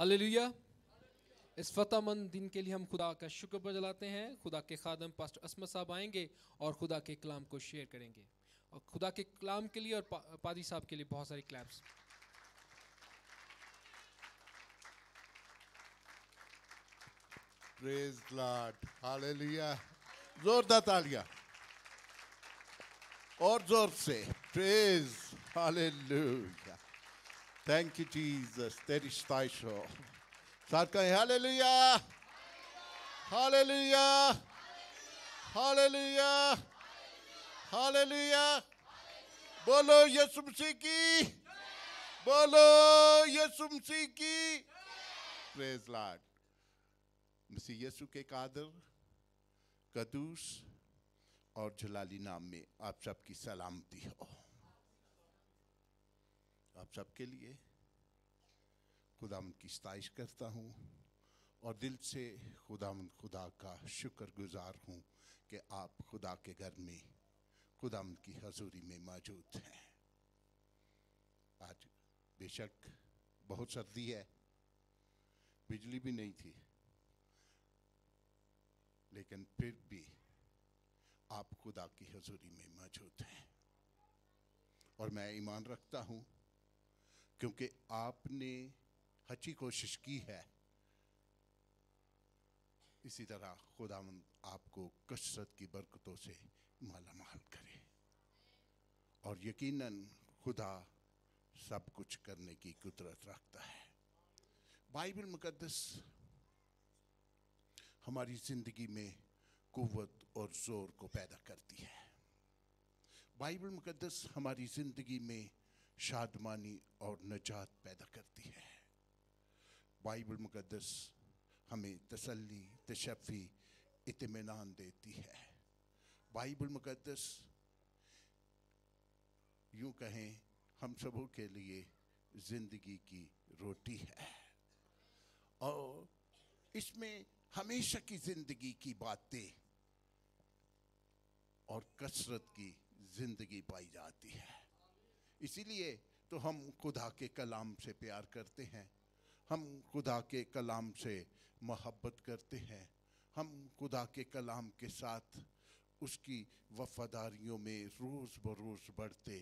Hallelujah इस फतेह मंद दिन के लिए हम खुदा का शुक्र बजलाते हैं खुदा के खादम पास्टर असमत साहब आएंगे और खुदा के कलाम को शेयर करेंगे और खुदा के कलाम के लिए और पा, पादी साहब के लिए बहुत सारी क्लैप्स प्रेज लॉर्ड हालेलुया जोरदार तालियां और जोर से praise hallelujah Thank you, Jesus. That is special. Start going, hallelujah. Hallelujah. Hallelujah. Hallelujah. Hallelujah. Bolo Yesum Siki. Bolo Yesum Siki. Praise Lord. Mr. Yesu ke kader, kadus, aur jalali naam mein, aap sab ki salamti ho. आप सबके लिए खुदा की स्ताइश करता हूँ और दिल से खुदा खुदा का शुक्र गुज़ार हूँ कि आप खुदा के घर में खुदा की हजूरी में मौजूद हैं आज बेशक बहुत सर्दी है बिजली भी नहीं थी लेकिन फिर भी आप खुदा की हजूरी में मौजूद हैं और मैं ईमान रखता हूँ क्योंकि आपने हची कोशिश की है इसी तरह खुदावंद आपको कसरत की बरकतों से मालामाल करे और यकीनन खुदा सब कुछ करने की कुदरत रखता है बाइबल मुकदस हमारी ज़िंदगी में कुवत और ज़ोर को पैदा करती है बाइबल मुकदस हमारी ज़िंदगी में शादमानी और नजात पैदा करती है बाइबल मुकदस हमें तसल्ली तशफ़ी इतमान देती है बाइबल मुकदस यूं कहें हम सबों के लिए ज़िंदगी की रोटी है और इसमें हमेशा की ज़िंदगी की बातें और कसरत की ज़िंदगी पाई जाती है इसीलिए तो हम खुदा के कलाम से प्यार करते हैं हम खुदा के कलाम से मोहब्बत करते हैं हम खुदा के कलाम के साथ उसकी वफादारियों में रोज़ बरोज़ बढ़ते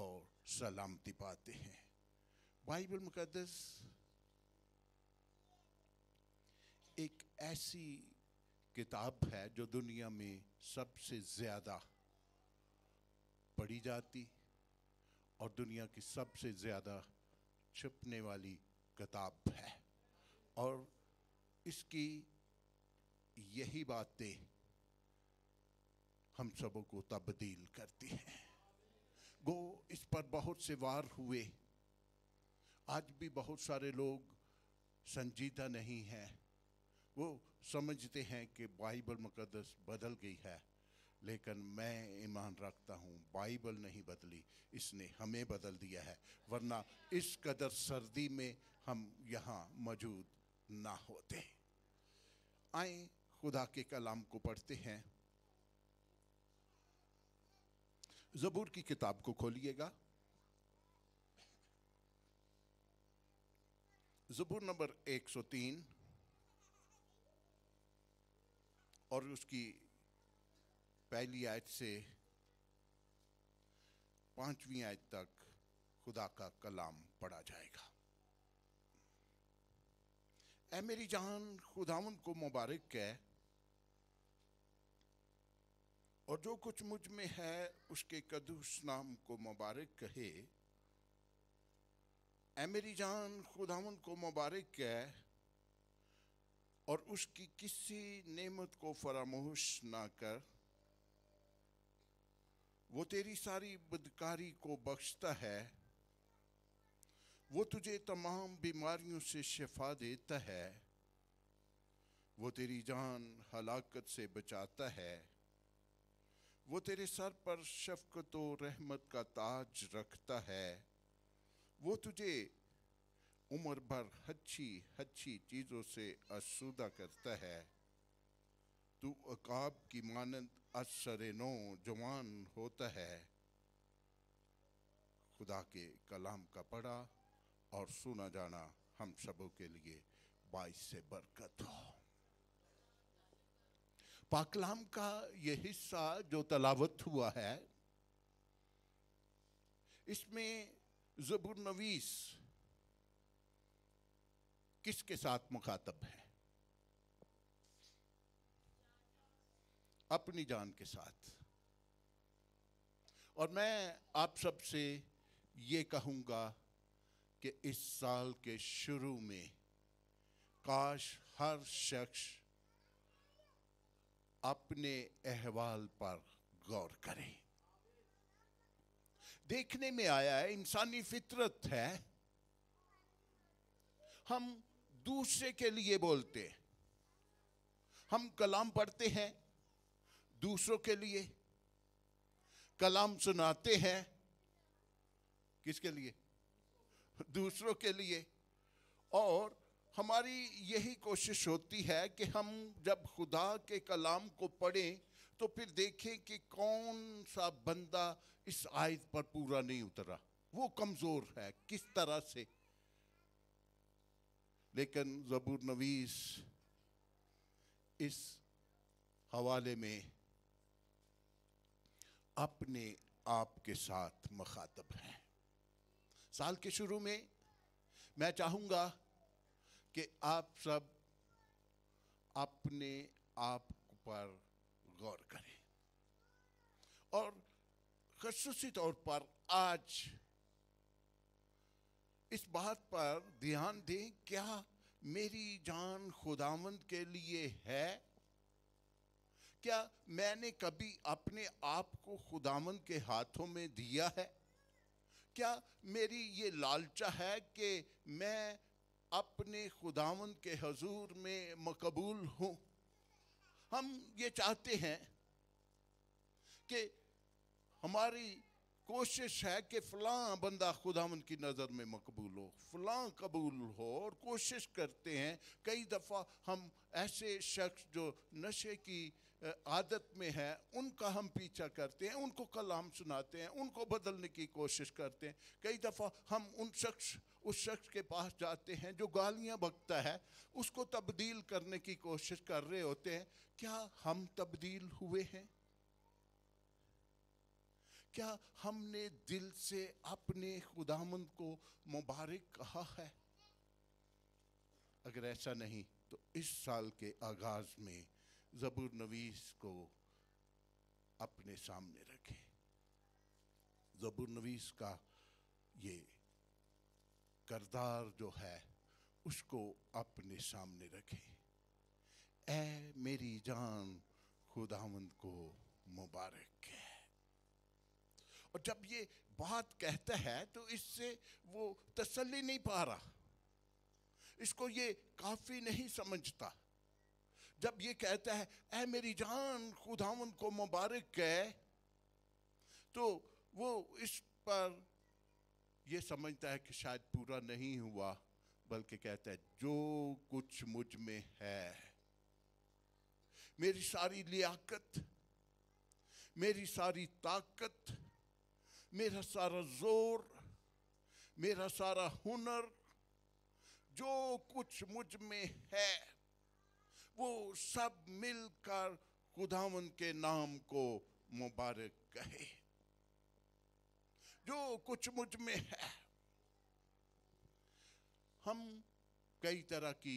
और सलामती पाते हैं बाइबल मुकदस एक ऐसी किताब है जो दुनिया में सबसे ज़्यादा पढ़ी जाती और दुनिया की सबसे ज़्यादा छुपने वाली किताब है और इसकी यही बातें हम सबों को तब्दील करती हैं गो इस पर बहुत से वार हुए आज भी बहुत सारे लोग संजीदा नहीं हैं वो समझते हैं कि बाइबल मुकदस बदल गई है लेकिन मैं ईमान रखता हूँ बाइबल नहीं बदली इसने हमें बदल दिया है वरना इस कदर सर्दी में हम यहाँ मौजूद ना होते आए खुदा के कलाम को पढ़ते हैं जबूर की किताब को खोलिएगा जबूर नंबर 103 और उसकी पहली आयत से पांचवी आयत तक खुदा का कलाम पढ़ा जाएगा ए मेरी जान खुदावन को मुबारक है और जो कुछ मुझ में है उसके कदूस नाम को मुबारक कहे ए मेरी जान खुदावन को मुबारक है और उसकी किसी नेमत को फरामोश ना कर वो तेरी सारी बदकारी को बख्शता है वो तुझे तमाम बीमारियों से शिफा देता है वो तेरी जान हलाकत से बचाता है वो तेरे सर पर शफकत और रहमत का ताज रखता है वो तुझे उम्र भर अच्छी अच्छी चीज़ों से असुदा करता है तू अकाब की मानंद असर नो जवान होता है खुदा के कलाम का पढ़ा और सुना जाना हम सबों के लिए बाईस से बरकत हो पाकलाम का यह हिस्सा जो तलावत हुआ है इसमें जबुरनवीस नवीस किसके साथ मुखातब है अपनी जान के साथ और मैं आप सबसे ये कहूंगा कि इस साल के शुरू में काश हर शख्स अपने अहवाल पर गौर करें देखने में आया है इंसानी फितरत है हम दूसरे के लिए बोलते हम कलाम पढ़ते हैं दूसरों के लिए कलाम सुनाते हैं किसके लिए दूसरों के लिए और हमारी यही कोशिश होती है कि हम जब खुदा के कलाम को पढ़ें तो फिर देखें कि कौन सा बंदा इस आयत पर पूरा नहीं उतरा वो कमज़ोर है किस तरह से लेकिन जबूर नवीस इस हवाले में अपने आप के साथ मुखातब हैं साल के शुरू में मैं चाहूंगा कि आप सब अपने आप पर गौर करें और खसूसी तौर पर आज इस बात पर ध्यान दें क्या मेरी जान खुदावंद के लिए है क्या मैंने कभी अपने आप को खुदामन के हाथों में दिया है क्या मेरी ये लालचा है कि मैं अपने खुदावन के हजूर में मकबूल हूँ हम ये चाहते हैं कि हमारी कोशिश है कि फ़लाँ बंदा खुदावन की नज़र में मकबूल हो फ़लाँ कबूल हो और कोशिश करते हैं कई दफ़ा हम ऐसे शख्स जो नशे की आदत में है उनका हम पीछा करते हैं उनको कलाम सुनाते हैं उनको बदलने की कोशिश करते हैं कई दफ़ा हम उन शख्स उस शख्स के पास जाते हैं जो गालियां बकता है उसको तब्दील करने की कोशिश कर रहे होते हैं क्या हम तब्दील हुए हैं क्या हमने दिल से अपने खुदामंद को मुबारक कहा है अगर ऐसा नहीं तो इस साल के आगाज़ में जबूर नवीस को अपने सामने रखे जबूर नवीस का ये करदार जो है उसको अपने सामने रखे ए मेरी जान खुदावंद को मुबारक है और जब ये बात कहता है तो इससे वो तसल्ली नहीं पा रहा इसको ये काफ़ी नहीं समझता जब ये कहता है ऐ मेरी जान खुदावन को मुबारक कह तो वो इस पर ये समझता है कि शायद पूरा नहीं हुआ बल्कि कहता है जो कुछ मुझ में है मेरी सारी लियाकत मेरी सारी ताकत मेरा सारा जोर मेरा सारा हुनर जो कुछ मुझ में है वो सब मिलकर खुदावन के नाम को मुबारक कहे जो कुछ मुझ में है हम कई तरह की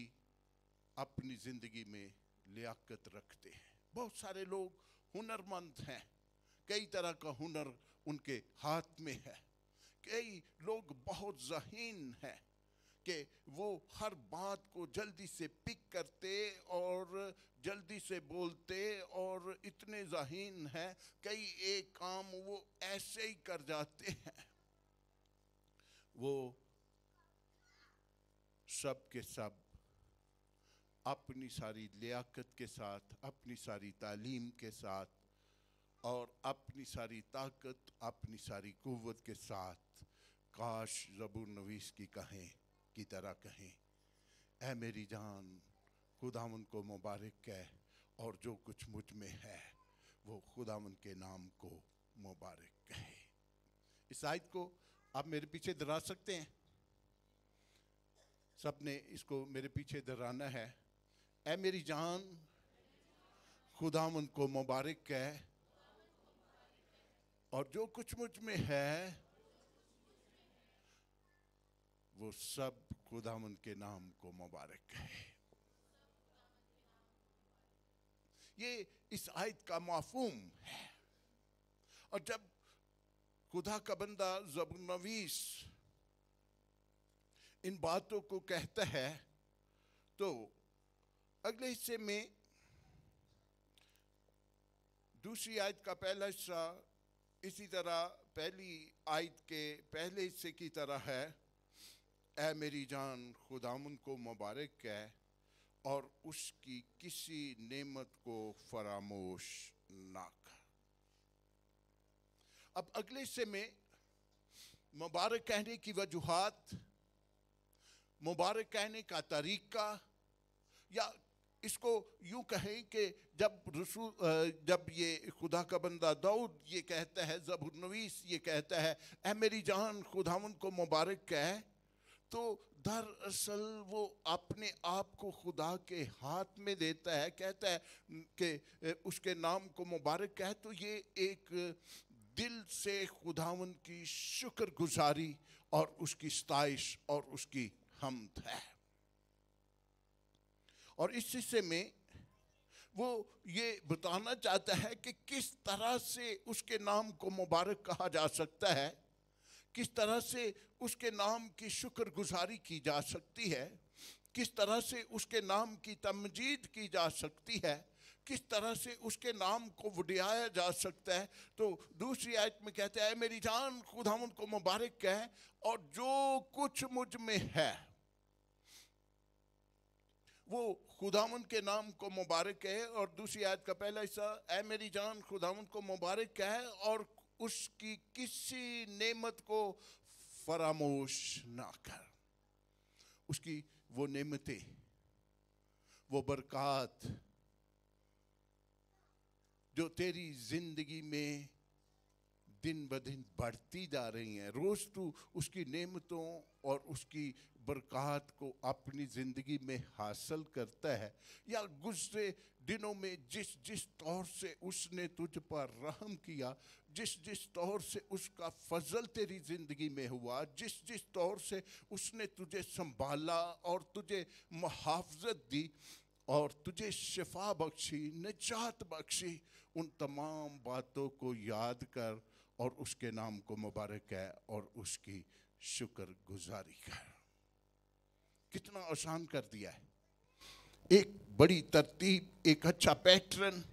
अपनी जिंदगी में लियाकत रखते हैं बहुत सारे लोग हुनरमंद हैं कई तरह का हुनर उनके हाथ में है कई लोग बहुत जहीन हैं कि वो हर बात को जल्दी से पिक करते और जल्दी से बोलते और इतने जहीन हैं कई एक काम वो ऐसे ही कर जाते हैं वो सब के सब अपनी सारी लियाकत के साथ अपनी सारी तालीम के साथ और अपनी सारी ताकत अपनी सारी कुवत के साथ काश जबूर नवीस की कहें की तरह कहें ऐ मेरी जान खुदावन को मुबारक कह और जो कुछ मुझ में है वो खुदावन के नाम को मुबारक कहे इस आयत को आप मेरे पीछे दरा सकते हैं सबने इसको मेरे पीछे दराना है ऐ मेरी जान खुदावन को मुबारक कह और जो कुछ मुझ में है वो सब खुदामन के नाम को मुबारक है ये इस आयत का माफूम है और जब खुदा का बंदा जबनवीस इन बातों को कहता है तो अगले हिस्से में दूसरी आयत का पहला हिस्सा इसी तरह पहली आयत के पहले हिस्से की तरह है ऐ मेरी जान खुदामन को मुबारक कह और उसकी किसी नेमत को फरामोश ना कर अब अगले से में मुबारक कहने की वजूहत मुबारक कहने का तरीका या इसको यूं कहें कि जब रसू जब ये खुदा का बंदा दाऊद ये कहता है जबरनवीस ये कहता है ए मेरी जान खुदा को मुबारक कह तो दरअसल वो अपने आप को खुदा के हाथ में देता है कहता है कि उसके नाम को मुबारक है तो ये एक दिल से खुदावन की शुक्रगुजारी और उसकी स्ताइश और उसकी हमद है और इस हिस्से में वो ये बताना चाहता है कि किस तरह से उसके नाम को मुबारक कहा जा सकता है किस तरह से उसके नाम की शुक्रगुजारी की जा सकती है किस तरह से उसके नाम की तमजीद की जा सकती है किस तरह से उसके नाम को वडियाया जा सकता है तो दूसरी आयत में कहते हैं मेरी जान खुदा उनको मुबारक कहे और जो कुछ मुझ में है वो खुदावन के नाम को मुबारक कहे और दूसरी आयत का पहला हिस्सा ऐ मेरी जान खुदावन को मुबारक कहे और उसकी किसी नेमत को फरामोश ना कर उसकी वो नेमतें वो बरकत जो तेरी जिंदगी में दिन ब दिन बढ़ती जा रही है रोज़ तू उसकी नेमतों और उसकी बरक़त को अपनी ज़िंदगी में हासिल करता है या गुजरे दिनों में जिस जिस तौर से उसने तुझ पर रहम किया जिस जिस तौर से उसका फजल तेरी ज़िंदगी में हुआ जिस जिस तौर से उसने तुझे संभाला और तुझे मुहाफ़त दी और तुझे शफा बख्शी निजात बख्शी उन तमाम बातों को याद कर और उसके नाम को मुबारक है और उसकी शुक्र गुजारी कर कितना आसान कर दिया है एक बड़ी तरतीब एक अच्छा पैटर्न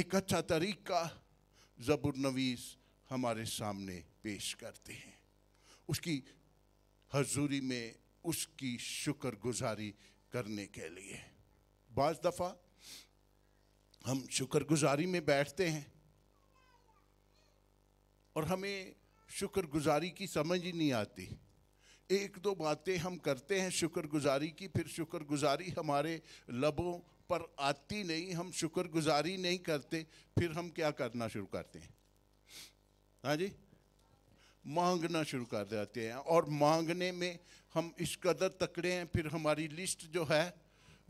एक अच्छा तरीका जबुर नवीस हमारे सामने पेश करते हैं उसकी हजूरी में उसकी शुक्रगुजारी करने के लिए बज दफ़ा हम शुक्रगुजारी में बैठते हैं और हमें शुक्रगुजारी की समझ ही नहीं आती एक दो बातें हम करते हैं शुक्रगुजारी की फिर शुक्रगुजारी हमारे लबों पर आती नहीं हम शुक्रगुजारी नहीं करते फिर हम क्या करना शुरू करते हैं हाँ जी मांगना शुरू कर देते हैं और मांगने में हम इस कदर तकड़े हैं फिर हमारी लिस्ट जो है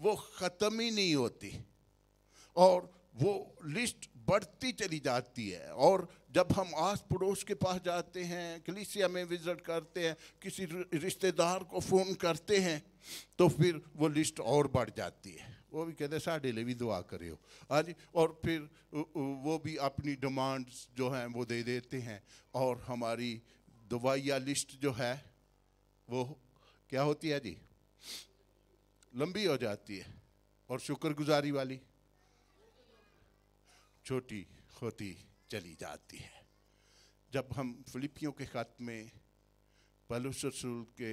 वो ख़त्म ही नहीं होती और वो लिस्ट बढ़ती चली जाती है और जब हम आस पड़ोस के पास जाते हैं कलीसिया में विजिट करते हैं किसी रिश्तेदार को फ़ोन करते हैं तो फिर वो लिस्ट और बढ़ जाती है वो भी कहते हैं साढ़े लिए भी दुआ हाँ आज और फिर वो भी अपनी डिमांड्स जो हैं वो दे देते हैं और हमारी दवाइया लिस्ट जो है वो क्या होती है जी लंबी हो जाती है और शुक्रगुजारी वाली छोटी होती चली जाती है जब हम फिलिपियों के ख़त में पलुस रसूल के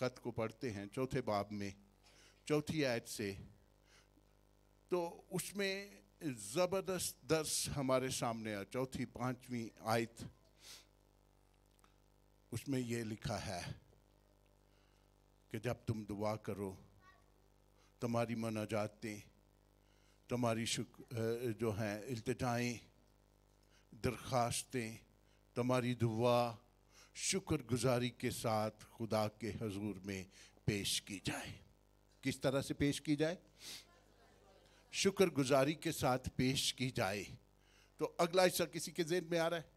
ख़त को पढ़ते हैं चौथे बाब में चौथी आयत से तो उसमें ज़बरदस्त दर्श हमारे सामने आ चौथी पांचवी आयत उसमें यह लिखा है कि जब तुम दुआ करो तुम्हारी मनाजातें तुम्हारी शुक जो हैं अल्तजाएँ दरख्वास्तें तुम्हारी दुआ शुक्रगुजारी के साथ खुदा के हजूर में पेश की जाए किस तरह से पेश की जाए शुक्रगुजारी के साथ पेश की जाए तो अगला हिस्सा किसी के जेन में आ रहा है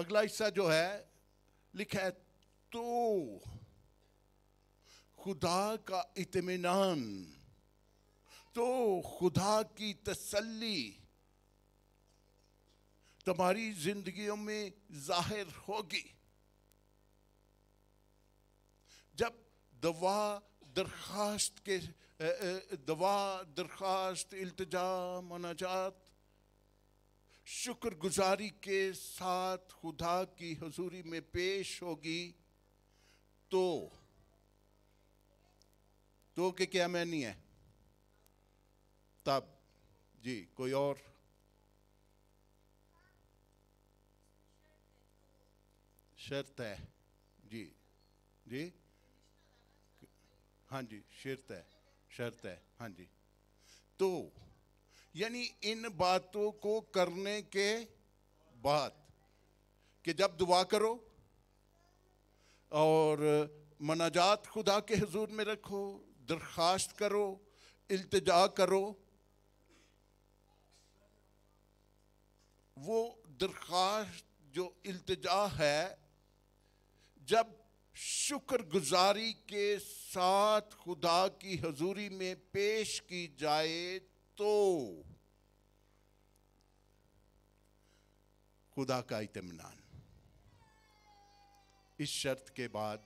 अगला हिस्सा जो है लिखा है तो खुदा का इतमान तो खुदा की तसल्ली तुम्हारी जिंदगियों में जाहिर होगी जब दवा दरखास्त के दवा दरखास्त इल्तजा मनाजात शुक्रगुजारी के साथ खुदा की हजूरी में पेश होगी तो तो के क्या मैं नहीं है तब जी कोई और शर्त है जी जी हाँ जी शर्त है शर्त है हाँ जी तो यानी इन बातों को करने के बाद कि जब दुआ करो और मनाजात खुदा के हजूर में रखो दरख्वास्त करो इल्तजा करो वो दरख्वास्त जो इल्तजा है जब शुक्रगुजारी के साथ खुदा की हजूरी में पेश की जाए तो खुदा का इतमान इस शर्त के बाद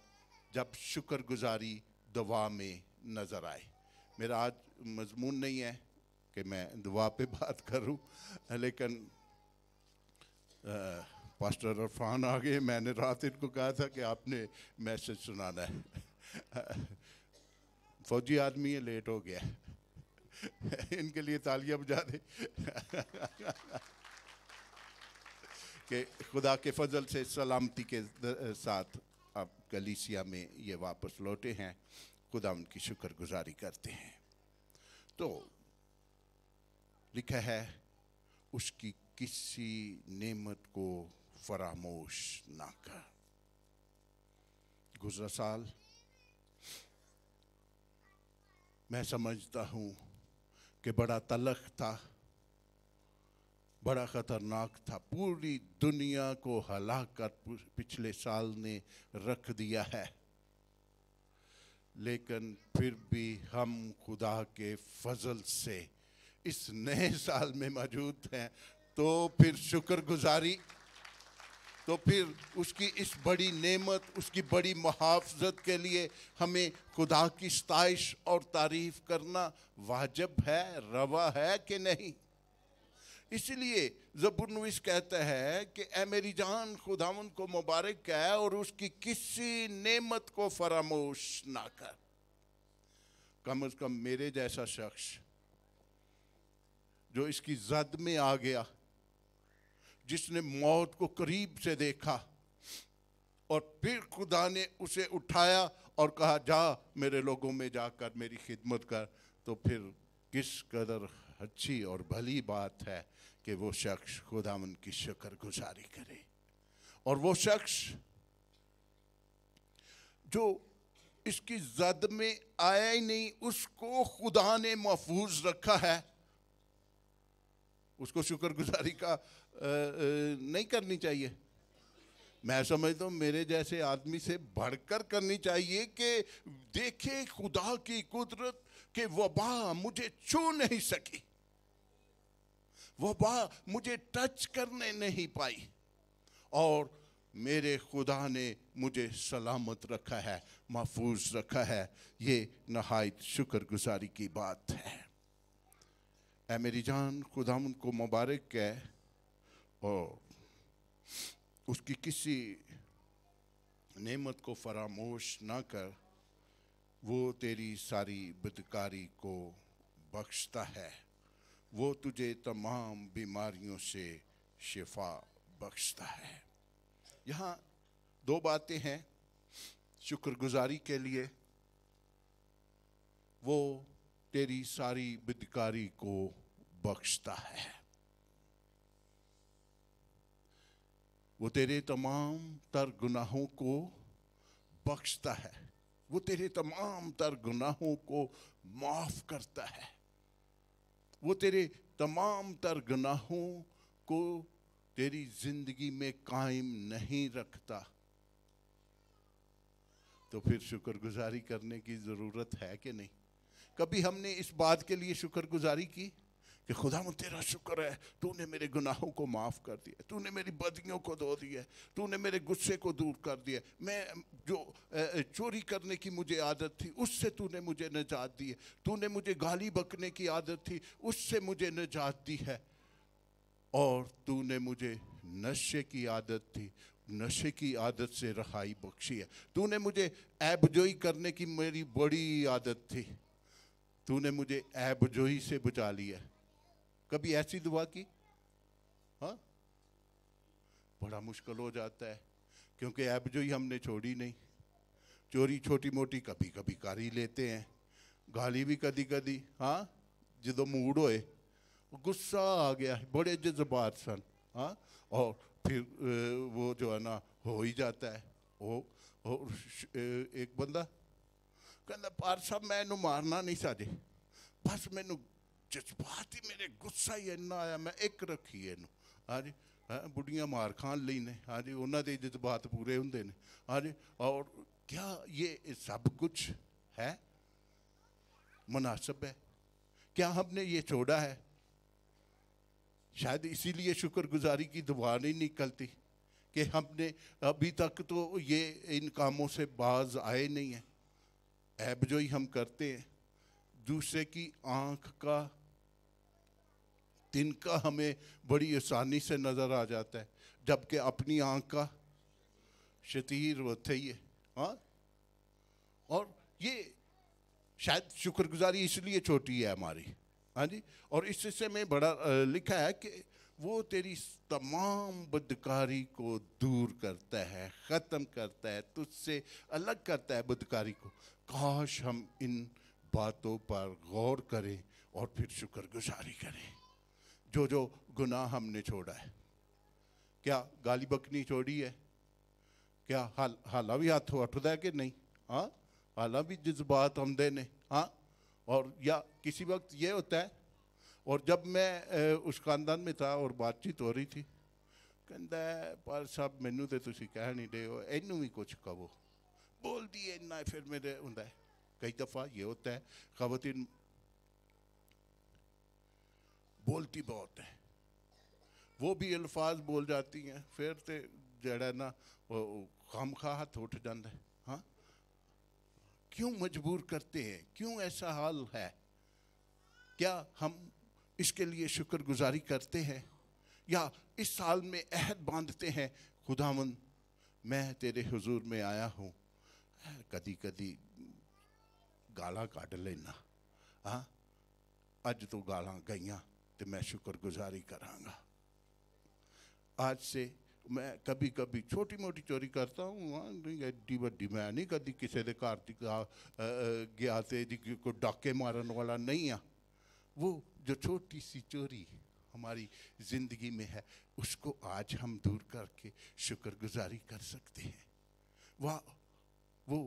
जब शुक्रगुजारी दुआ में नज़र आए मेरा आज मजमून नहीं है कि मैं दुआ पे बात करूं लेकिन आ, पास्टर अरफान आ गए मैंने रात इनको कहा था कि आपने मैसेज सुनाना है फौजी आदमी है लेट हो गया इनके लिए तालियां बजा दे के खुदा के फजल से सलामती के साथ आप गलीसिया में ये वापस लौटे हैं खुदा उनकी शुक्रगुजारी करते हैं तो लिखा है उसकी किसी नेमत को फरामोश ना कर गुजरा साल मैं समझता हूँ कि बड़ा तलख था बड़ा ख़तरनाक था पूरी दुनिया को हला कर पिछले साल ने रख दिया है लेकिन फिर भी हम खुदा के फजल से इस नए साल में मौजूद हैं तो फिर शुक्रगुजारी तो फिर उसकी इस बड़ी नेमत उसकी बड़ी मुहाफजत के लिए हमें खुदा की स्ताइश और तारीफ करना वाजब है रवा है कि नहीं इसलिए जबुरनविस कहता है कि ए मेरी जान खुदावन को मुबारक कह और उसकी किसी नेमत को फरामोश ना कर कम अज़ कम मेरे जैसा शख्स जो इसकी जद में आ गया जिसने मौत को करीब से देखा और फिर खुदा ने उसे उठाया और कहा जा मेरे लोगों में जाकर मेरी खिदमत कर तो फिर किस कदर अच्छी और भली बात है कि वो शख्स खुदा की शक्र गुजारी करे और वो शख्स जो इसकी जद में आया ही नहीं उसको खुदा ने महफूज रखा है उसको शुक्रगुजारी का नहीं करनी चाहिए मैं समझता हूँ मेरे जैसे आदमी से बढ़कर करनी चाहिए कि देखे खुदा की कुदरत के वबा मुझे छू नहीं सकी वबा मुझे टच करने नहीं पाई और मेरे खुदा ने मुझे सलामत रखा है महफूज रखा है ये नहायत शुक्रगुजारी की बात है ऐ मेरी जान खुदाम उनको मुबारक है और उसकी किसी नेमत को फरामोश ना कर वो तेरी सारी बदकारी को बख्शता है वो तुझे तमाम बीमारियों से शिफा बख्शता है यहाँ दो बातें हैं शुक्रगुजारी के लिए वो तेरी सारी बदकारी को बख्शता है वो तेरे तमाम तर गुनाहों को बख्शता है वो तेरे तमाम तर गुनाहों को माफ करता है वो तेरे तमाम तर गुनाहों को तेरी जिंदगी में कायम नहीं रखता तो फिर शुक्रगुजारी करने की ज़रूरत है कि नहीं कभी हमने इस बात के लिए शुक्रगुजारी की कि खुदा तेरा शुक्र है तूने मेरे गुनाहों को माफ़ कर दिया तूने मेरी बदियों को धो दिया तूने मेरे गुस्से को दूर कर दिया मैं जो चोरी करने की मुझे आदत थी उससे तूने मुझे निजात दी है तूने मुझे गाली बकने की आदत थी उससे मुझे निजात दी है और तूने मुझे नशे की आदत थी नशे की आदत से रहाई बख्शी है तूने मुझे ऐबजोई करने की मेरी बड़ी आदत थी तूने मुझे ऐबजोई से बचा लिया कभी ऐसी दुआ की हाँ बड़ा मुश्किल हो जाता है क्योंकि ऐप जो ही हमने छोड़ी नहीं चोरी छोटी मोटी कभी कभी कर ही लेते हैं गाली भी कदी कदी हाँ जो मूड होए गुस्सा आ गया है बड़े जज्बात सन हाँ और फिर वो जो है ना हो ही जाता है वो और एक बंदा कहता पार साहब मैं इनू मारना नहीं साजे बस मैनू ਜਜ਼ਬਾਤ ही ਮੇਰੇ ਗੁੱਸਾ ਹੀ ਇੰਨਾ ਆਇਆ ਮੈਂ ਇੱਕ ਰੱਖੀ है बुढ़िया मार खान ली ने हाँ जी उन्होंने जज्बात पूरे होंगे ने हाँ जी और क्या ये सब कुछ है मुनासिब है क्या हमने ये छोड़ा है शायद इसीलिए शुक्रगुजारी की दुआ नहीं निकलती कि हमने अभी तक तो ये इन कामों से बाज आए नहीं हैं ऐब जो ही हम करते हैं दूसरे की आंख का का हमें बड़ी आसानी से नज़र आ जाता है जबकि अपनी आँख का शतीर होते ही हाँ और ये शायद शुक्रगुजारी इसलिए छोटी है हमारी हाँ जी और इस हिस्से में बड़ा लिखा है कि वो तेरी तमाम बदकारी को दूर करता है ख़त्म करता है तुझसे अलग करता है बदकारी को काश हम इन बातों पर गौर करें और फिर शुक्रगुजारी करें जो जो गुनाह हमने छोड़ा है क्या गाली बकनी छोड़ी है क्या हाल हाला भी हाथ उठता है कि नहीं हाँ हाला भी जज्बात आमदे ने हाँ और या किसी वक्त ये होता है और जब मैं उस खानदान में था और बातचीत हो रही थी कहता है पर साहब मैनू तो तुम कह नहीं रहे हो इनू भी कुछ कहो बोल दिए इन्ना फिर मेरे होंगे कई दफ़ा ये होता है खातन बोलती बहुत है वो भी अल्फाज बोल जाती हैं फिर तो जड़ा ना खम खा हथ उठ जाता है हाँ क्यों मजबूर करते हैं क्यों ऐसा हाल है क्या हम इसके लिए शुक्रगुजारी करते हैं या इस साल में अहद बांधते हैं खुदावन मैं तेरे हुजूर में आया हूँ कदी कदी गाला काट लेना हाँ अज तो गाला गई तो मैं शुक्रगुजारी करांगा आज से मैं कभी कभी छोटी मोटी चोरी करता हूँ एड्डी वी मैं नहीं कभी किसी के घर की गया तो डाके मारन वाला नहीं आ वो जो छोटी सी चोरी हमारी ज़िंदगी में है उसको आज हम दूर करके शुक्रगुजारी कर सकते हैं वह वो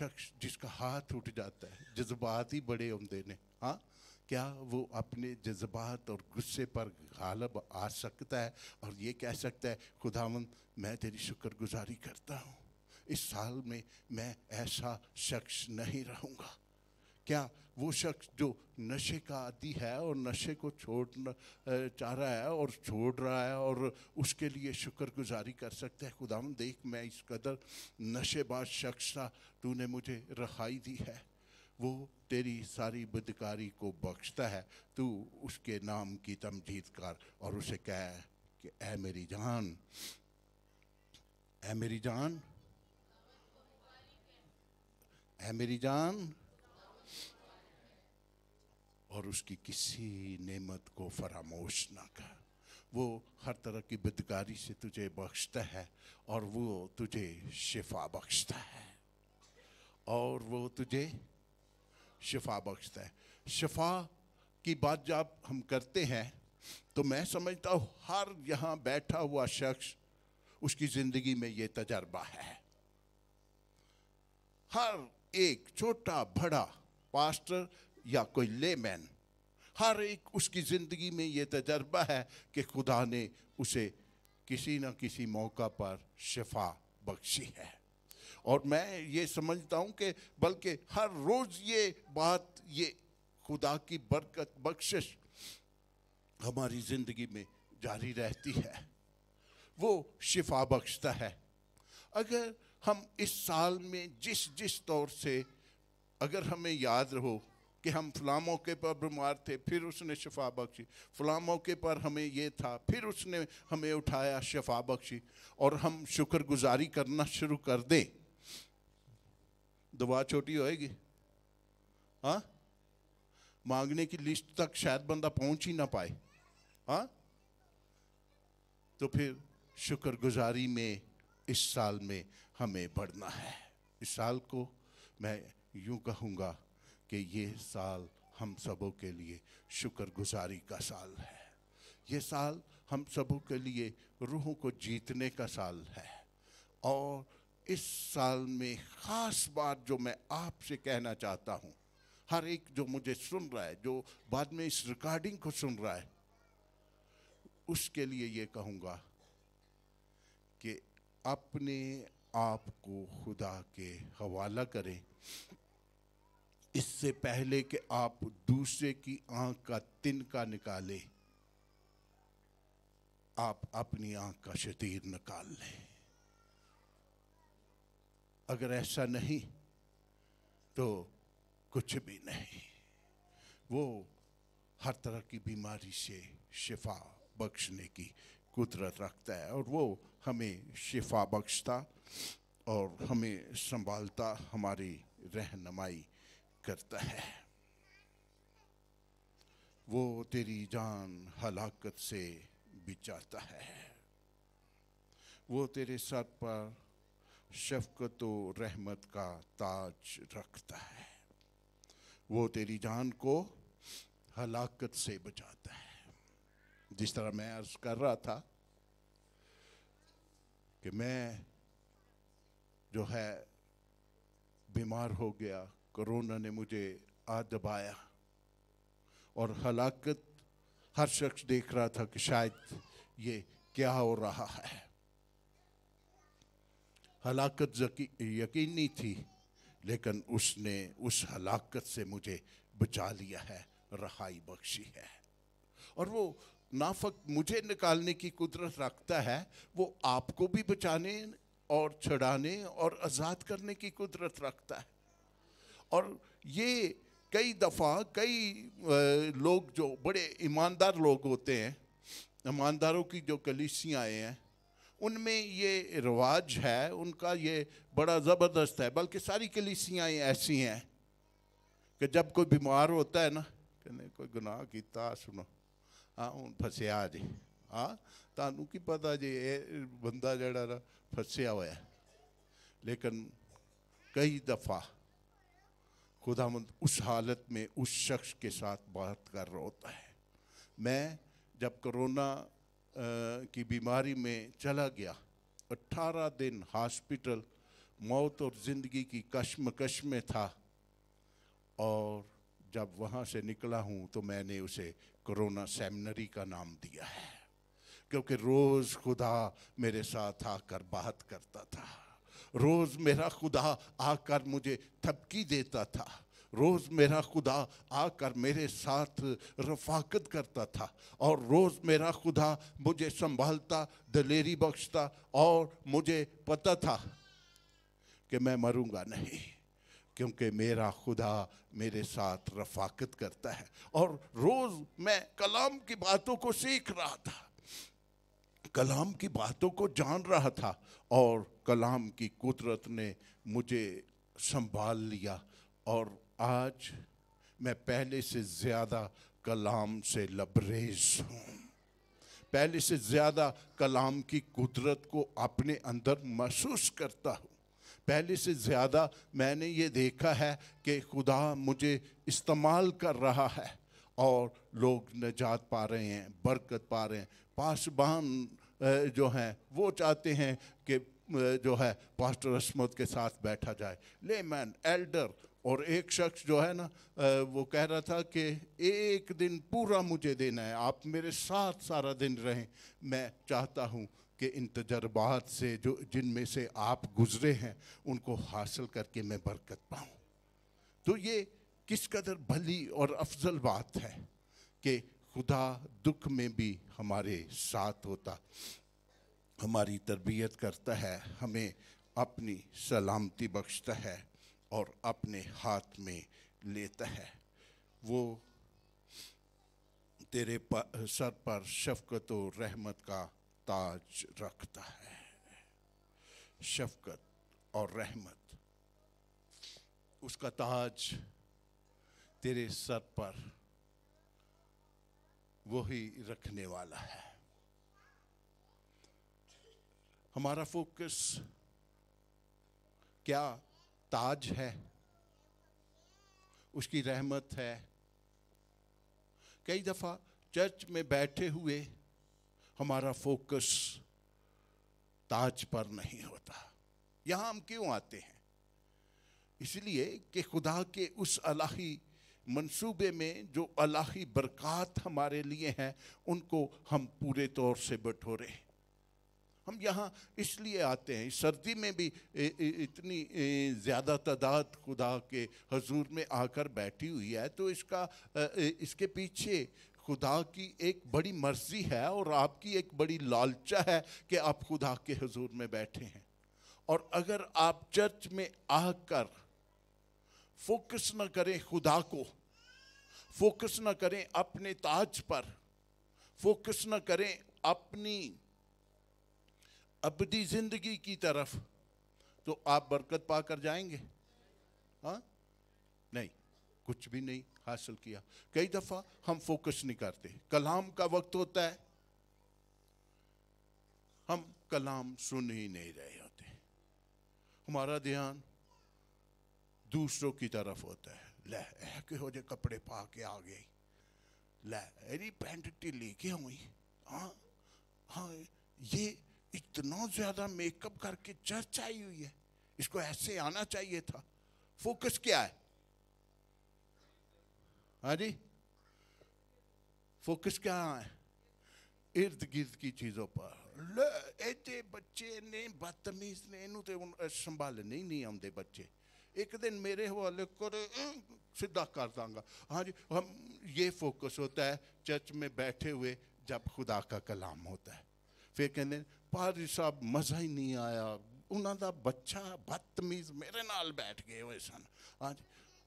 शख्स जिसका हाथ उठ जाता है जज्बात ही बड़े उमदे ने हाँ क्या वो अपने जज्बात और गुस्से पर गालब आ सकता है और ये कह सकता है खुदावन मैं तेरी शुक्रगुजारी करता हूँ इस साल में मैं ऐसा शख्स नहीं रहूँगा क्या वो शख्स जो नशे का आदि है और नशे को छोड़ना चाह रहा है और छोड़ रहा है और उसके लिए शुक्रगुजारी कर सकते हैं खुदाम देख मैं इस कदर नशेबाज शख्स था तूने मुझे रखाई दी है वो तेरी सारी बदकारी को बख्शता है तू उसके नाम की तमजीद कर और उसे कह कि ए मेरी जान ए मेरी जान ए मेरी जान और उसकी किसी नेमत को फरामोश ना कर वो हर तरह की बदकारी से तुझे बख्शता है और वो तुझे शिफा बख्शता है और वो तुझे शिफा बख्शता है शिफा की बात जब हम करते हैं तो मैं समझता हूँ हर यहाँ बैठा हुआ शख्स उसकी ज़िंदगी में ये तजर्बा है हर एक छोटा बड़ा पास्टर या कोई लेमैन हर एक उसकी ज़िंदगी में ये तजर्बा है कि खुदा ने उसे किसी न किसी मौका पर शिफा बख्शी है और मैं ये समझता हूँ कि बल्कि हर रोज़ ये बात ये खुदा की बरकत बख्शिश हमारी ज़िंदगी में जारी रहती है वो शिफा बख्शता है अगर हम इस साल में जिस जिस तौर से अगर हमें याद रहो कि हम फला मौके पर बीमार थे फिर उसने शफा बख्शी फला मौके पर हमें ये था फिर उसने हमें उठाया शफा बख्शी और हम शुक्रगुजारी करना शुरू कर दें दुआ छोटी होएगी हाँ मांगने की लिस्ट तक शायद बंदा पहुंच ही ना पाए हाँ तो फिर शुक्रगुजारी में इस साल में हमें बढ़ना है इस साल को मैं यूं कहूँगा कि ये साल हम सबों के लिए शुक्रगुजारी का साल है ये साल हम सबों के लिए रूहों को जीतने का साल है और इस साल में ख़ास बात जो मैं आपसे कहना चाहता हूँ हर एक जो मुझे सुन रहा है जो बाद में इस रिकॉर्डिंग को सुन रहा है उसके लिए ये कहूँगा कि अपने आप को खुदा के हवाला करें इससे पहले कि आप दूसरे की आंख का तिनका निकालें आप अपनी आंख का शतीर निकाल लें अगर ऐसा नहीं तो कुछ भी नहीं वो हर तरह की बीमारी से शिफा बख्शने की कुदरत रखता है और वो हमें शिफा बख्शता और हमें संभालता हमारी रहनमाई करता है वो तेरी जान हलाकत से बिचाता है वो तेरे सर पर शफकत रहमत का ताज रखता है वो तेरी जान को हलाकत से बचाता है जिस तरह मैं अर्ज कर रहा था कि मैं जो है बीमार हो गया कोरोना ने मुझे आ दबाया और हलाकत हर शख्स देख रहा था कि शायद ये क्या हो रहा है हलाकत यकीनी थी लेकिन उसने उस हलाकत से मुझे बचा लिया है रहाई बख्शी है और वो नाफक मुझे निकालने की कुदरत रखता है वो आपको भी बचाने और छड़ाने और आज़ाद करने की कुदरत रखता है और ये कई दफ़ा कई लोग जो बड़े ईमानदार लोग होते हैं ईमानदारों की जो कलिसियाँ हैं उनमें ये रिवाज है उनका ये बड़ा ज़बरदस्त है बल्कि सारी कलीसियाँ ऐसी हैं कि जब कोई बीमार होता है ना कहने कोई गुनाह किया सुनो हाँ हूँ फसया जी हाँ ਤੁਹਾਨੂੰ पता ਪਤਾ ये बंदा ਬੰਦਾ ਜਿਹੜਾ फसया हुआ लेकिन कई दफा ਦਫਾ खुदामंद उस हालत में उस शख्स के साथ बात कर रहा होता है मैं जब कोरोना की बीमारी में चला गया 18 दिन हॉस्पिटल मौत और ज़िंदगी की कश्मकश में था और जब वहाँ से निकला हूँ तो मैंने उसे कोरोना सेमिनरी का नाम दिया है क्योंकि रोज़ खुदा मेरे साथ आकर बात करता था रोज़ मेरा खुदा आकर मुझे थपकी देता था रोज़ मेरा खुदा आकर मेरे साथ रफाकत करता था और रोज़ मेरा खुदा मुझे संभालता दलेरी बख्शता और मुझे पता था कि मैं मरूंगा नहीं क्योंकि मेरा खुदा मेरे साथ रफाकत करता है और रोज़ मैं कलाम की बातों को सीख रहा था कलाम की बातों को जान रहा था और कलाम की कुदरत ने मुझे संभाल लिया और आज मैं पहले से ज़्यादा कलाम से लबरेज हूँ पहले से ज़्यादा कलाम की कुदरत को अपने अंदर महसूस करता हूँ पहले से ज़्यादा मैंने ये देखा है कि खुदा मुझे इस्तेमाल कर रहा है और लोग नजात पा रहे हैं बरकत पा रहे हैं पासबान जो हैं वो चाहते हैं कि जो है पास्टर रस्मत के साथ बैठा जाए ले मैन एल्डर और एक शख्स जो है ना वो कह रहा था कि एक दिन पूरा मुझे देना है आप मेरे साथ सारा दिन रहें मैं चाहता हूँ कि इन तजर्बात से जो जिनमें से आप गुज़रे हैं उनको हासिल करके मैं बरकत पाऊँ तो ये किस कदर भली और अफजल बात है कि खुदा दुख में भी हमारे साथ होता हमारी तरबियत करता है हमें अपनी सलामती बख्शता है और अपने हाथ में लेता है वो तेरे सर पर शफकत और रहमत का ताज रखता है शफकत और रहमत उसका ताज तेरे सर पर वो ही रखने वाला है हमारा फोकस क्या ताज है उसकी रहमत है कई दफ़ा चर्च में बैठे हुए हमारा फोकस ताज पर नहीं होता यहां हम क्यों आते हैं इसलिए कि खुदा के उस अलाही मंसूबे में जो अलाही बरकत हमारे लिए हैं उनको हम पूरे तौर से बटोरें हम यहाँ इसलिए आते हैं सर्दी में भी इतनी ज़्यादा तादाद खुदा के हजूर में आकर बैठी हुई है तो इसका इसके पीछे खुदा की एक बड़ी मर्जी है और आपकी एक बड़ी लालचा है कि आप खुदा के हजूर में बैठे हैं और अगर आप चर्च में आकर फोकस ना करें खुदा को फोकस ना करें अपने ताज पर फोकस ना करें अपनी अबदी जिंदगी की तरफ तो आप बरकत पाकर जाएंगे हाँ नहीं कुछ भी नहीं हासिल किया कई दफा हम फोकस नहीं करते कलाम का वक्त होता है हम कलाम सुन ही नहीं रहे होते हमारा ध्यान दूसरों की तरफ होता है लह के हो जाए कपड़े पा के आ गए लह अरे पैंट टी लेके हुई हाँ हाँ ये इतना ज्यादा मेकअप करके चर्च आई हुई है इसको ऐसे आना चाहिए था फोकस क्या है हाँ जी फोकस क्या है इर्द गिर्द की चीजों पर ਇਹਦੇ ਬੱਚੇ ਨੇ ਬਦਤਮੀਜ਼ ਨੇ ਇਹਨੂੰ ਤੇ ਸੰਭਾਲ ਨਹੀਂ ਨਹੀਂ ਆਉਂਦੇ ਬੱਚੇ ਇੱਕ ਦਿਨ ਮੇਰੇ ਹਵਾਲੇ ਕਰ सीधा कर दांगा हाँ जी हम ये फोकस होता है चर्च में बैठे हुए जब खुदा का कलाम होता है फिर कहने पादरी साहब मजा ही नहीं आया ਉਹਨਾਂ ਦਾ ਬੱਚਾ ਬਦਤਮੀਜ਼ ਮੇਰੇ ਨਾਲ ਬੈਠ ਗਏ ਹੋਏ ਸਨ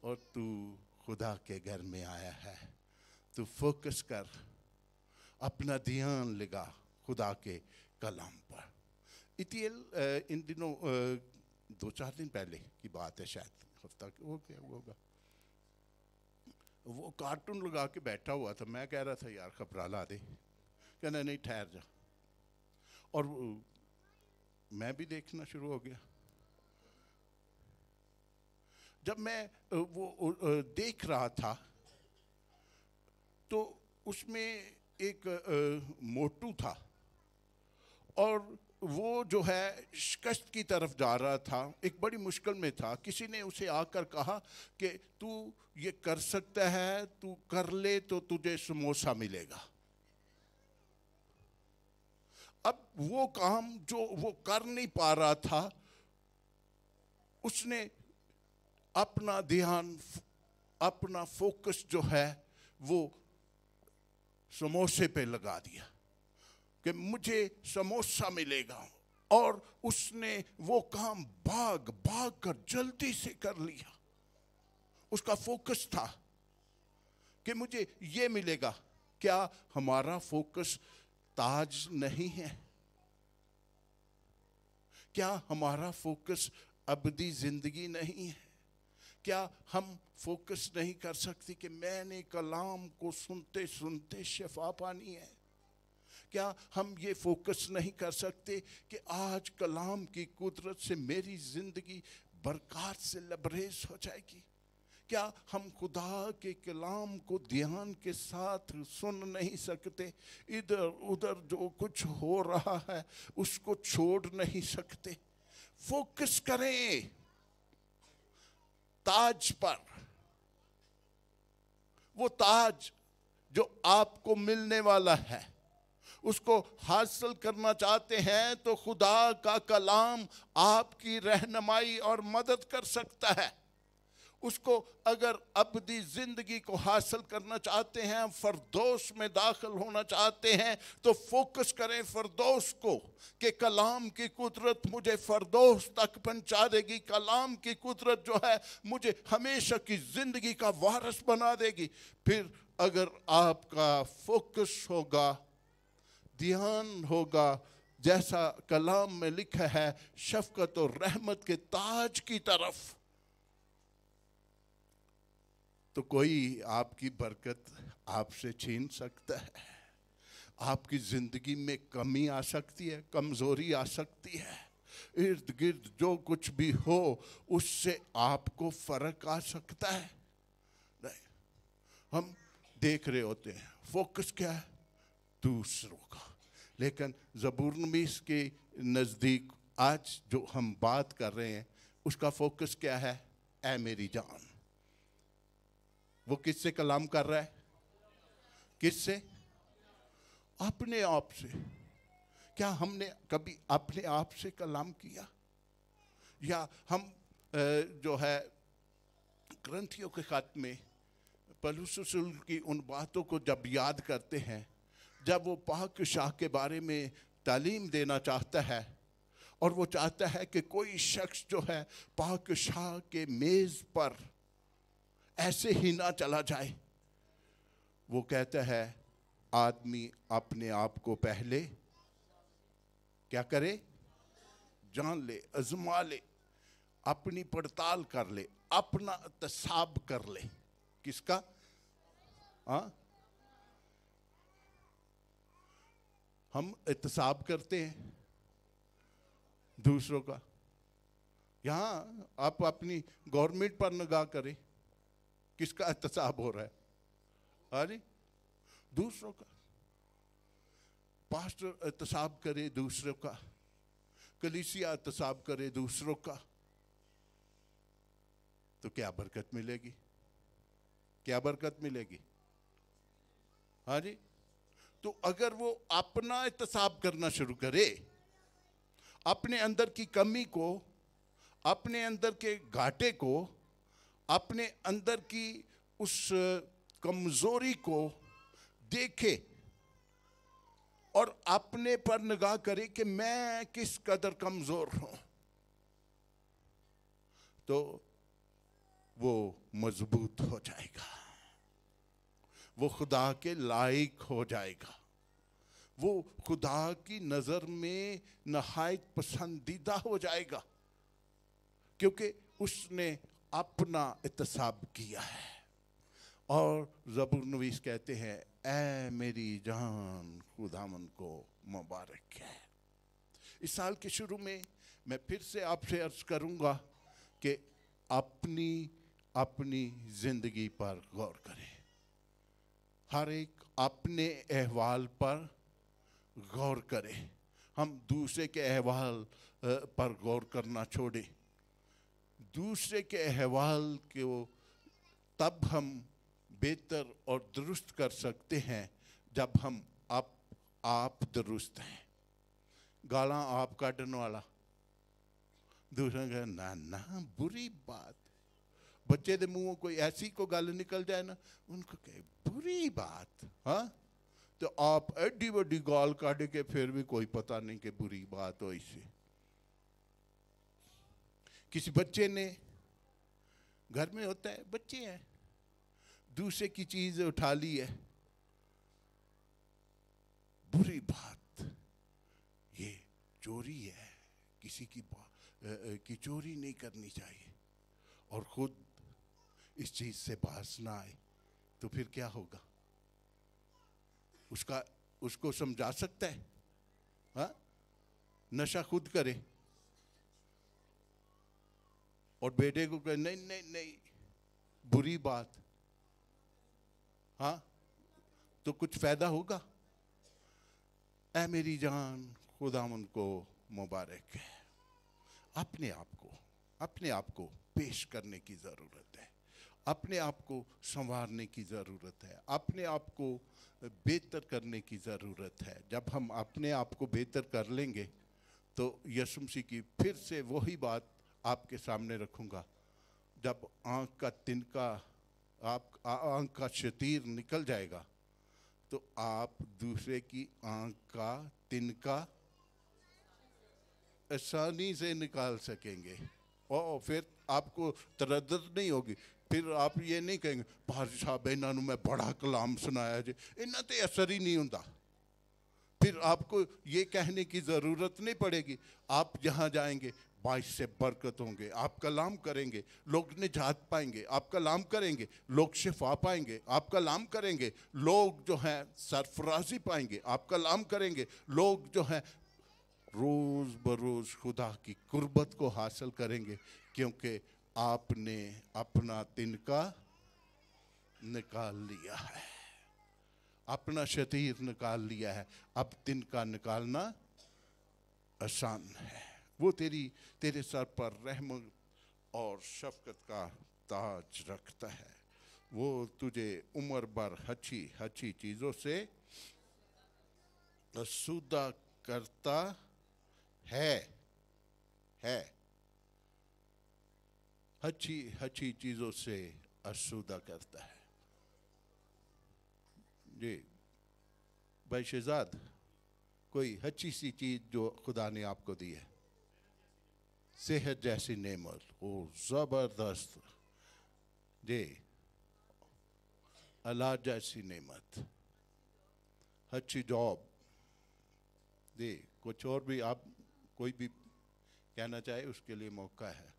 और तू खुदा के घर में आया है तू फोकस कर अपना ध्यान लगा खुदा के कलाम पर इतियल इन दिनों दो चार दिन पहले की बात है शायद हफ्ता हो गया होगा वो कार्टून लगा के बैठा हुआ था मैं कह रहा था यार घबरा ला दे कहना नहीं ठहर जा और मैं भी देखना शुरू हो गया जब मैं वो देख रहा था तो उसमें एक मोटू था और वो जो है शिकस्त की तरफ जा रहा था एक बड़ी मुश्किल में था किसी ने उसे आकर कहा कि तू ये कर सकता है तू कर ले तो तुझे समोसा मिलेगा अब वो काम जो वो कर नहीं पा रहा था उसने अपना ध्यान अपना फोकस जो है वो समोसे पे लगा दिया कि मुझे समोसा मिलेगा और उसने वो काम भाग भाग कर जल्दी से कर लिया उसका फोकस था कि मुझे ये मिलेगा क्या हमारा फोकस ताज नहीं है क्या हमारा फोकस अबदी जिंदगी नहीं है क्या हम फोकस नहीं कर सकते कि मैंने कलाम को सुनते सुनते शफा पानी है क्या हम ये फोकस नहीं कर सकते कि आज कलाम की कुदरत से मेरी ज़िंदगी बरकत से लबरेज हो जाएगी क्या हम खुदा के कलाम को ध्यान के साथ सुन नहीं सकते इधर उधर जो कुछ हो रहा है उसको छोड़ नहीं सकते फोकस करें ताज पर वो ताज जो आपको मिलने वाला है उसको हासिल करना चाहते हैं तो खुदा का कलाम आपकी रहनमाई और मदद कर सकता है उसको अगर अबदी ज़िंदगी को हासिल करना चाहते हैं फरदोश में दाखिल होना चाहते हैं तो फोकस करें फरदोश को कि कलाम की कुदरत मुझे फरदोश तक पहुंचा देगी कलाम की कुदरत जो है मुझे हमेशा की ज़िंदगी का वारस बना देगी फिर अगर आपका फोकस होगा ध्यान होगा जैसा कलाम में लिखा है शफकत और रहमत के ताज की तरफ तो कोई आपकी बरकत आपसे छीन सकता है आपकी ज़िंदगी में कमी आ सकती है कमज़ोरी आ सकती है इर्द गिर्द जो कुछ भी हो उससे आपको फर्क आ सकता है नहीं हम देख रहे होते हैं फोकस क्या है दूसरों का लेकिन जबूरनबीस के नज़दीक आज जो हम बात कर रहे हैं उसका फोकस क्या है ए मेरी जान वो किससे कलाम कर रहा है किससे अपने आप से क्या हमने कभी अपने आप से कलाम किया या हम जो है ग्रंथियों के खत में पलूसुल की उन बातों को जब याद करते हैं जब वो पाक शाह के बारे में तालीम देना चाहता है और वो चाहता है कि कोई शख्स जो है पाक शाह के मेज़ पर ऐसे ही ना चला जाए वो कहता है आदमी अपने आप को पहले क्या करे जान ले अजमा ले अपनी पड़ताल कर ले अपना तसाब कर ले किसका आ? हाँ? हम इतसाब करते हैं दूसरों का यहां आप अपनी गवर्नमेंट पर नगाह करें किसका एहतसाब हो रहा है हाँ जी दूसरों का पास्टर एहतसाब करे दूसरों का कलीसिया एहतसाब करे दूसरों का तो क्या बरकत मिलेगी क्या बरकत मिलेगी हाँ जी तो अगर वो अपना एहतसाब करना शुरू करे अपने अंदर की कमी को अपने अंदर के घाटे को अपने अंदर की उस कमजोरी को देखे और अपने पर निगाह करे कि मैं किस कदर कमजोर हूं तो वो मजबूत हो जाएगा वो खुदा के लायक हो जाएगा वो खुदा की नज़र में नहायत पसंदीदा हो जाएगा क्योंकि उसने अपना इतसाब किया है और जबुर नवीस कहते हैं ए मेरी जान खुदामन को मुबारक है इस साल के शुरू में मैं फिर से आपसे अर्ज करूंगा कि अपनी अपनी ज़िंदगी पर गौर करें हर एक अपने अहवाल पर गौर करें हम दूसरे के अहवाल पर गौर करना छोड़ें दूसरे के अहवाल को तब हम बेहतर और दुरुस्त कर सकते हैं जब हम आप आप दुरुस्त हैं गाला आप काटने वाला दूसरा कह ना ना बुरी बात बच्चे के मुँहों कोई ऐसी को गल निकल जाए ना उनको कहे बुरी बात हाँ तो आप एडी वी गाल काट के फिर भी कोई पता नहीं कि बुरी बात हो इसे किसी बच्चे ने घर में होता है बच्चे हैं दूसरे की चीज उठा ली है बुरी बात ये चोरी है किसी की की चोरी नहीं करनी चाहिए और खुद इस चीज से बाहर ना आए तो फिर क्या होगा उसका उसको समझा सकता है हा? नशा खुद करे और बेटे को कह नहीं नहीं नहीं बुरी बात हाँ तो कुछ फायदा होगा ऐ मेरी जान खुदा उनको मुबारक है अपने आप को अपने आप को पेश करने की ज़रूरत है अपने आप को संवारने की ज़रूरत है अपने आप को बेहतर करने की ज़रूरत है जब हम अपने आप को बेहतर कर लेंगे तो यशुमसी की फिर से वही बात आपके सामने रखूंगा जब आंख का तिनका आप आंख का शतीर निकल जाएगा तो आप दूसरे की आंख का तिनका आसानी से निकाल सकेंगे और फिर आपको तरद नहीं होगी फिर आप ये नहीं कहेंगे भाजी साहब इन्हों मैं बड़ा कलाम सुनाया जी इन्हों तो असर ही नहीं होता फिर आपको ये कहने की ज़रूरत नहीं पड़ेगी आप जहाँ जाएंगे बाइस से बरकत होंगे आप कलाम करेंगे लोग निजात पाएंगे आप कलाम करेंगे लोग शिफा पाएंगे आप कलाम करेंगे लोग जो हैं सरफराजी पाएंगे आप कलाम करेंगे लोग जो हैं रोज़ बरोज़ खुदा की कुर्बत को हासिल करेंगे क्योंकि आपने अपना तिनका निकाल लिया है अपना शतीर निकाल लिया है अब तिनका निकालना आसान है वो तेरी तेरे सर पर रहम और शफकत का ताज रखता है वो तुझे उम्र भर अच्छी अच्छी चीज़ों से सुदा करता है है अच्छी अच्छी चीज़ों से असुदा करता है जी भाई शहजाद कोई अच्छी सी चीज़ जो खुदा ने आपको दी है सेहत जैसी नेमत वो ज़बरदस्त जी अल्लाह जैसी नेमत अच्छी जॉब दे कुछ और भी आप कोई भी कहना चाहे उसके लिए मौका है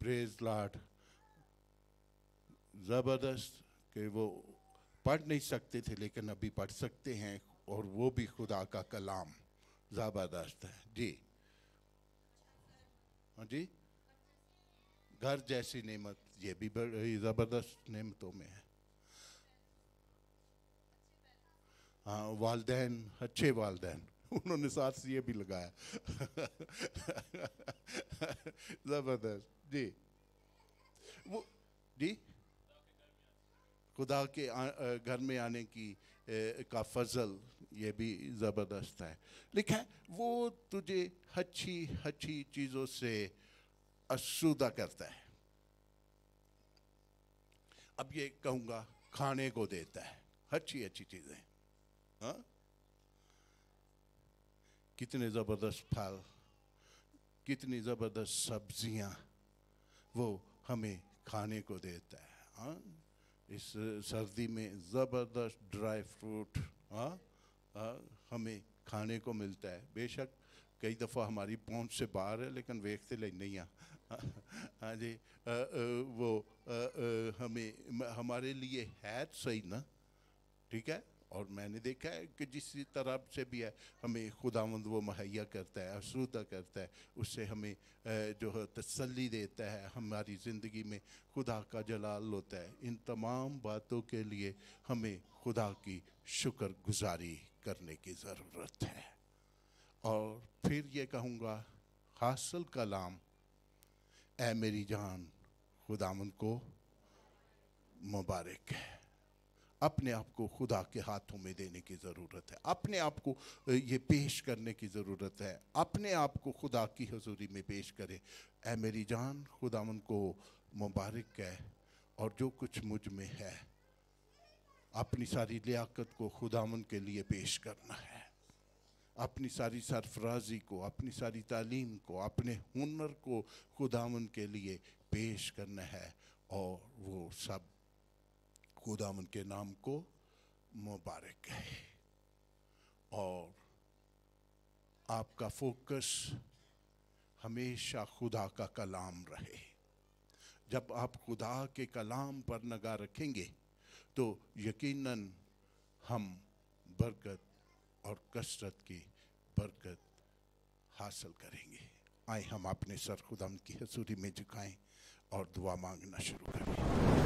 प्रेज लाड ज़बरदस्त कि वो पढ़ नहीं सकते थे लेकिन अभी पढ़ सकते हैं और वो भी खुदा का कलाम ज़बरदस्त है जी हाँ जी घर जैसी नेमत ये भी बड़ी ज़बरदस्त नेमतों में है हाँ वालदेन अच्छे वालदेन उन्होंने साथ ये भी लगाया ज़बरदस्त जी वो जी खुदा के घर में आने की का फजल ये भी ज़बरदस्त है लिखा है वो तुझे अच्छी अच्छी चीज़ों से असुदा करता है अब ये कहूँगा खाने को देता है अच्छी अच्छी चीज़ें हाँ कितने ज़बरदस्त फल कितनी ज़बरदस्त सब्जियाँ वो हमें खाने को देता है हाँ इस सर्दी में ज़बरदस्त ड्राई फ्रूट हाँ हमें खाने को मिलता है बेशक कई दफ़ा हमारी पहुंच से बाहर है लेकिन देखते ले नहीं हाँ हाँ जी आ, आ, वो आ, हमें हमारे लिए है सही ना ठीक है और मैंने देखा है कि जिस तरह से भी है हमें खुदावंद वो मुहैया करता है आसूदा करता है उससे हमें जो है तसली देता है हमारी ज़िंदगी में खुदा का जलाल होता है इन तमाम बातों के लिए हमें खुदा की शुक्रगुजारी करने की ज़रूरत है और फिर ये कहूँगा हासिल कलाम ए मेरी जान खुदामन को मुबारक है अपने आप को खुदा के हाथों में देने की ज़रूरत है अपने आप को ये पेश करने की ज़रूरत है अपने आप को खुदा की हजूरी में पेश करें ए मेरी जान खुदा को मुबारक है और जो कुछ मुझ में है अपनी सारी लियाकत को खुदावन के लिए पेश करना है अपनी सारी सरफराजी को अपनी सारी तालीम को अपने हुनर को खुदावन के लिए पेश करना है और वो सब खुदा उनके नाम को मुबारक कहे और आपका फोकस हमेशा खुदा का कलाम रहे जब आप खुदा के कलाम पर नगा रखेंगे तो यकीनन हम बरकत और कसरत की बरकत हासिल करेंगे आए हम अपने सर खुदा की हसूरी में झुकाएं और दुआ मांगना शुरू करें